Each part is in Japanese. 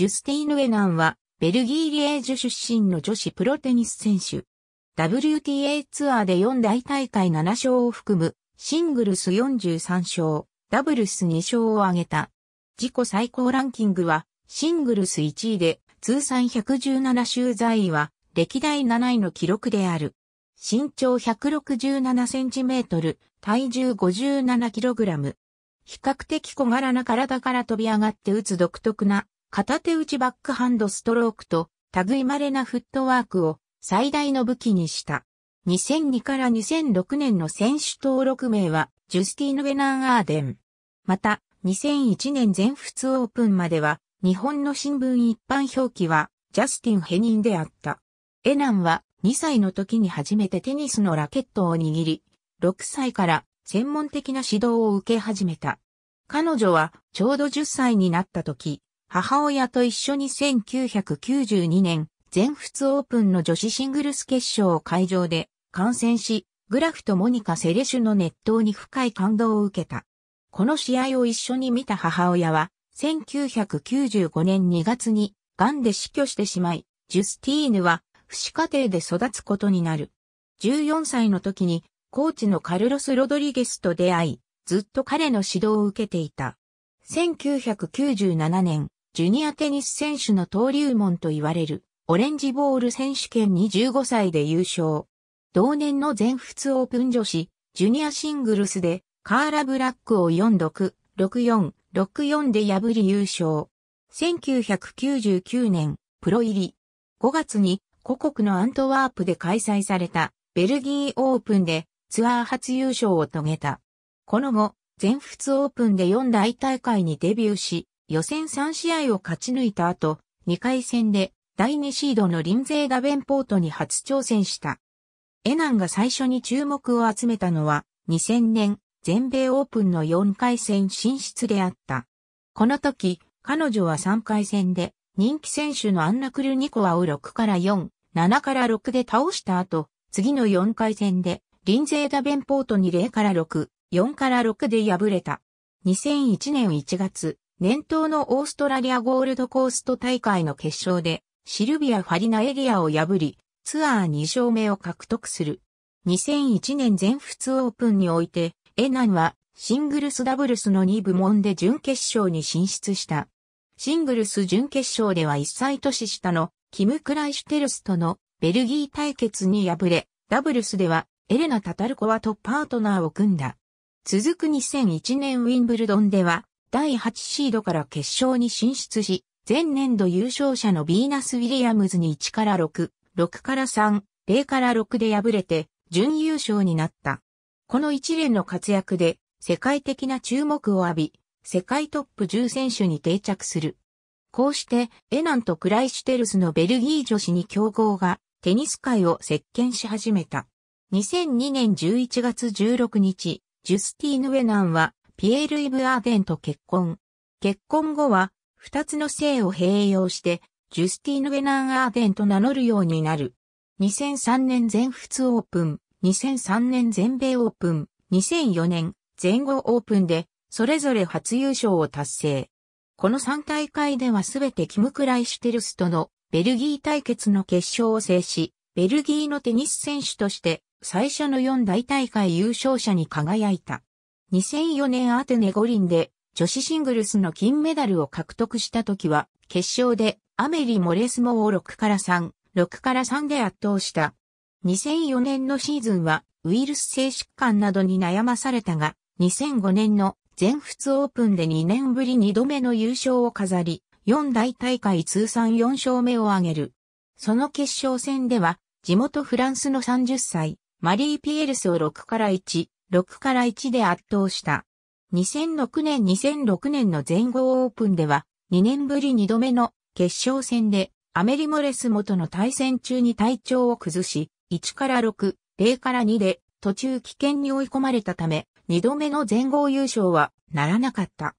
ジュスティーヌ・エナンは、ベルギー・リエージュ出身の女子プロテニス選手。WTA ツアーで4大大会7勝を含む、シングルス43勝、ダブルス2勝を挙げた。自己最高ランキングは、シングルス1位で、通算117周在位は、歴代7位の記録である。身長167センチメートル、体重57キログラム。比較的小柄な体から飛び上がって打つ独特な片手打ちバックハンドストロークと類稀なフットワークを最大の武器にした。2002から2006年の選手登録名はジュスティーヌ・ェナン・アーデン。また、2001年全仏オープンまでは、日本の新聞一般表記は、ジャスティン・ヘニンであった。エナンは、2歳の時に初めてテニスのラケットを握り、6歳から専門的な指導を受け始めた。彼女は、ちょうど10歳になった時、母親と一緒に1992年、全仏オープンの女子シングルス決勝を会場で観戦し、グラフとモニカ・セレシュの熱湯に深い感動を受けた。この試合を一緒に見た母親は、1995年2月に、癌で死去してしまい、ジュスティーヌは、不死家庭で育つことになる。14歳の時に、コーチのカルロス・ロドリゲスと出会い、ずっと彼の指導を受けていた。1997年、ジュニアテニス選手の登竜門と言われる、オレンジボール選手権に15歳で優勝。同年の全仏オープン女子、ジュニアシングルスで、カーラ・ブラックを46、64、64で破り優勝。1999年、プロ入り。5月に、故国のアントワープで開催された、ベルギーオープンで、ツアー初優勝を遂げた。この後、全仏オープンで4大大会にデビューし、予選3試合を勝ち抜いた後、2回戦で第2シードのリンゼダベンポートに初挑戦した。エナンが最初に注目を集めたのは2000年全米オープンの4回戦進出であった。この時、彼女は3回戦で人気選手のアンナ・クルニコワを6から4、7から6で倒した後、次の4回戦でリンゼダベンポートに0から6、4から6で敗れた。2001年1月、年頭のオーストラリアゴールドコースト大会の決勝で、シルビア・ファリナエリアを破り、ツアー2勝目を獲得する。2001年全仏オープンにおいて、エナンはシングルスダブルスの2部門で準決勝に進出した。シングルス準決勝では1歳年下のキム・クライシュテルスとのベルギー対決に敗れ、ダブルスではエレナ・タタルコワとパートナーを組んだ。続く2001年ウィンブルドンでは第8シードから決勝に進出し、前年度優勝者のビーナス・ウィリアムズに1から6、6から3、0から6で敗れて、準優勝になった。この一連の活躍で、世界的な注目を浴び、世界トップ10選手に定着する。こうして、エナンとクライシュテルスのベルギー女子に競合が、テニス界を席巻し始めた。2002年11月16日、ジュスティーヌ・ウェナンは、ピエール・イブ・アーデンと結婚。結婚後は、二つの姓を併用して、ジュスティーヌ・ウェナン・アーデンと名乗るようになる。2003年全仏オープン、2003年全米オープン、2004年全豪オープンで、それぞれ初優勝を達成。この3大会ではすべてキム・クライシュテルスとのベルギー対決の決勝を制し、ベルギーのテニス選手として最初の4大大会優勝者に輝いた。2004年アテネ五輪で女子シングルスの金メダルを獲得した時は、決勝でアメリ・モレスモを6から3、6から3で圧倒した。2004年のシーズンはウイルス性疾患などに悩まされたが、2005年の全仏オープンで2年ぶり2度目の優勝を飾り、4大大会通算4勝目を挙げる。その決勝戦では、地元フランスの30歳、マリー・ピエルスを6から1、6から1で圧倒した。2006年2006年の全豪オープンでは、2年ぶり2度目の決勝戦で、アメリ・モレス元の対戦中に体調を崩し、1から6、0から2で途中危険に追い込まれたため、2度目の全豪優勝はならなかった。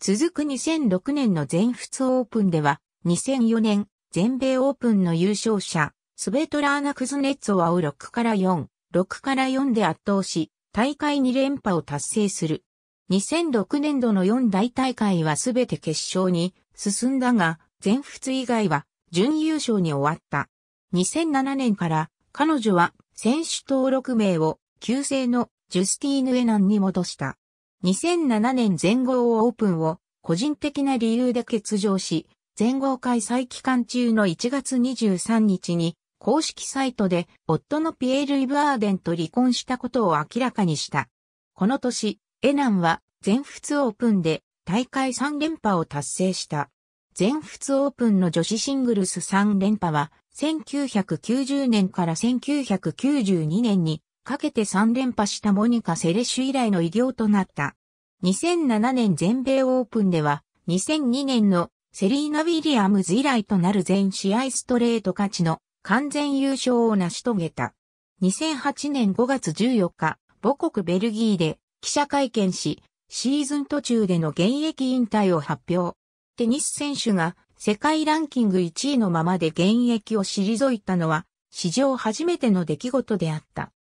続く2006年の全仏オープンでは、2004年全米オープンの優勝者、スベトラーナ・クズネッツォワ6から4、6から4で圧倒し、大会2連覇を達成する。2006年度の4大大会はすべて決勝に進んだが、全仏以外は準優勝に終わった。2007年から彼女は選手登録名を旧姓のジュスティーヌ・エナンに戻した。2007年全豪オープンを個人的な理由で欠場し、全豪開催期間中の1月23日に公式サイトで夫のピエール・イブ・アーデンと離婚したことを明らかにした。この年、エナンは全仏オープンで大会3連覇を達成した。全仏オープンの女子シングルス3連覇は1990年から1992年にかけて3連覇したモニカ・セレシュ以来の偉業となった。2007年全米オープンでは2002年のセリーナ・ウィリアムズ以来となる全試合ストレート勝ちの完全優勝を成し遂げた。2008年5月14日、母国ベルギーで記者会見し、シーズン途中での現役引退を発表。テニス選手が世界ランキング1位のままで現役を退いたのは史上初めての出来事であった。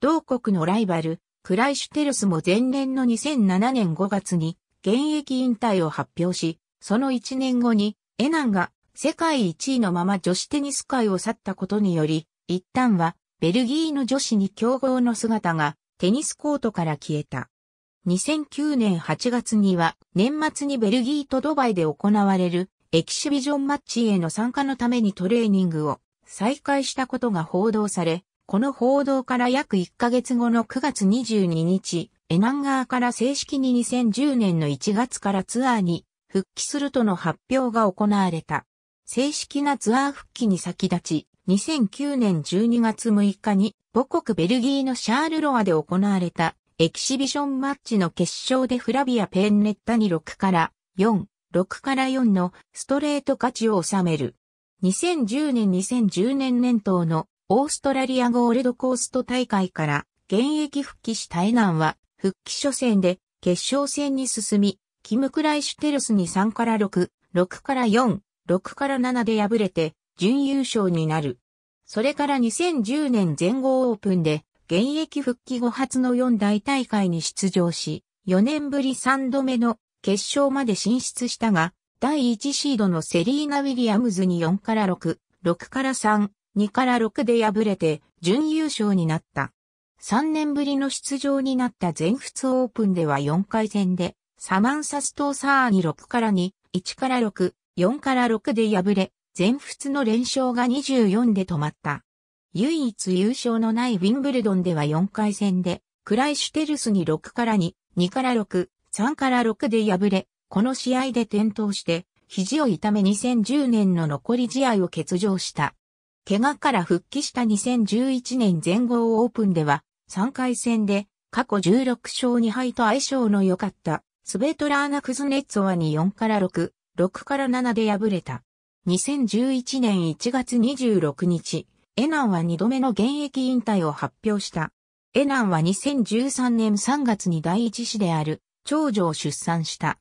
同国のライバル、クライシュテルスも前年の2007年5月に現役引退を発表し、その1年後にエナンが世界1位のまま女子テニス界を去ったことにより、一旦はベルギーの女子に強豪の姿がテニスコートから消えた。2009年8月には年末にベルギーとドバイで行われるエキシビジョンマッチへの参加のためにトレーニングを再開したことが報道され、この報道から約1ヶ月後の9月22日、エナンガーから正式に2010年の1月からツアーに復帰するとの発表が行われた。正式なツアー復帰に先立ち、2009年12月6日に母国ベルギーのシャールロアで行われたエキシビションマッチの決勝でフラビア・ペンネッタに6から4、6から4のストレート勝ちを収める。2010年2010年年頭のオーストラリアゴールドコースト大会から現役復帰したエナンは復帰初戦で決勝戦に進み、キム・クライシュテルスに3から6、6から4、6から7で敗れて準優勝になる。それから2010年全豪オープンで現役復帰後初の4大大会に出場し、4年ぶり3度目の決勝まで進出したが、第1シードのセリーナ・ウィリアムズに4から6、6から3、2から6で敗れて準優勝になった。3年ぶりの出場になった全仏オープンでは4回戦で、サマンサストーサーに6から2、1から6、4から6で敗れ、全仏の連勝が24で止まった。唯一優勝のないウィンブルドンでは4回戦で、クライシュテルスに6から2、2から6、3から6で敗れ、この試合で転倒して、肘を痛め2010年の残り試合を欠場した。怪我から復帰した2011年全豪オープンでは、3回戦で過去16勝2敗と相性の良かった、スベトラーナ・クズネッツォワに4から6、6から7で敗れた。2011年1月26日、エナンは2度目の現役引退を発表した。エナンは2013年3月に第一子である長女を出産した。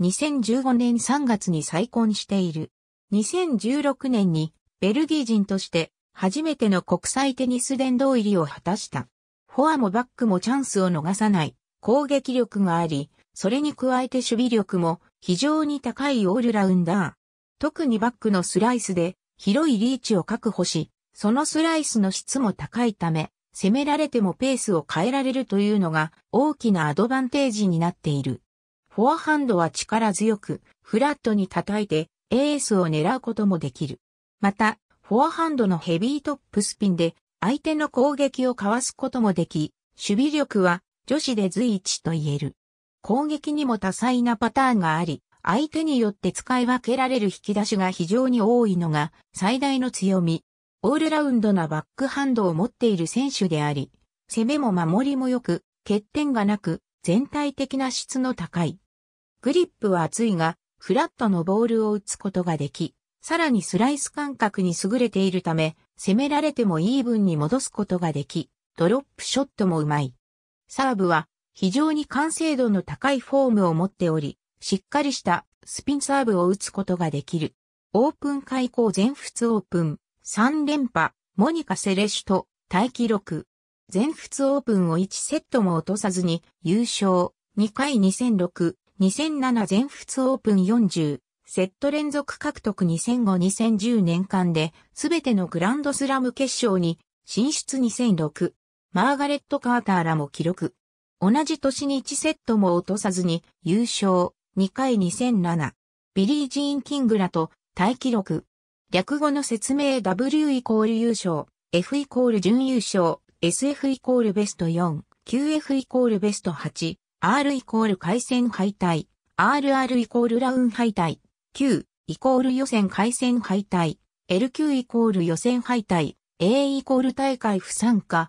2015年3月に再婚している。2016年にベルギー人として初めての国際テニス殿堂入りを果たした。フォアもバックもチャンスを逃さない攻撃力があり、それに加えて守備力も非常に高いオールラウンダー。特にバックのスライスで広いリーチを確保し、そのスライスの質も高いため、攻められてもペースを変えられるというのが大きなアドバンテージになっている。フォアハンドは力強く、フラットに叩いて、エースを狙うこともできる。また、フォアハンドのヘビートップスピンで、相手の攻撃をかわすこともでき、守備力は女子で随一と言える。攻撃にも多彩なパターンがあり、相手によって使い分けられる引き出しが非常に多いのが最大の強み。オールラウンドなバックハンドを持っている選手であり、攻めも守りも良く、欠点がなく、全体的な質の高い。グリップは厚いが、フラットのボールを打つことができ、さらにスライス感覚に優れているため、攻められてもイーブンに戻すことができ、ドロップショットもうまい。サーブは非常に完成度の高いフォームを持っており、しっかりしたスピンサーブを打つことができる。オープン開口全仏オープン3連覇、モニカ・セレシュと大記録。全仏オープンを1セットも落とさずに優勝。2回2006、2007全仏オープン40、セット連続獲得2005-2010年間で、すべてのグランドスラム決勝に進出2006。マーガレット・カーターらも記録。同じ年に1セットも落とさずに優勝、2回2007、ビリー・ジーン・キングらと大記録。略語の説明 W イコール優勝、F イコール準優勝、SF イコールベスト4、QF イコールベスト8、R イコール回戦敗退、RR イコールラウン敗退、Q イコール予選回戦敗退、LQ イコール予選敗退、A イコール大会不参加、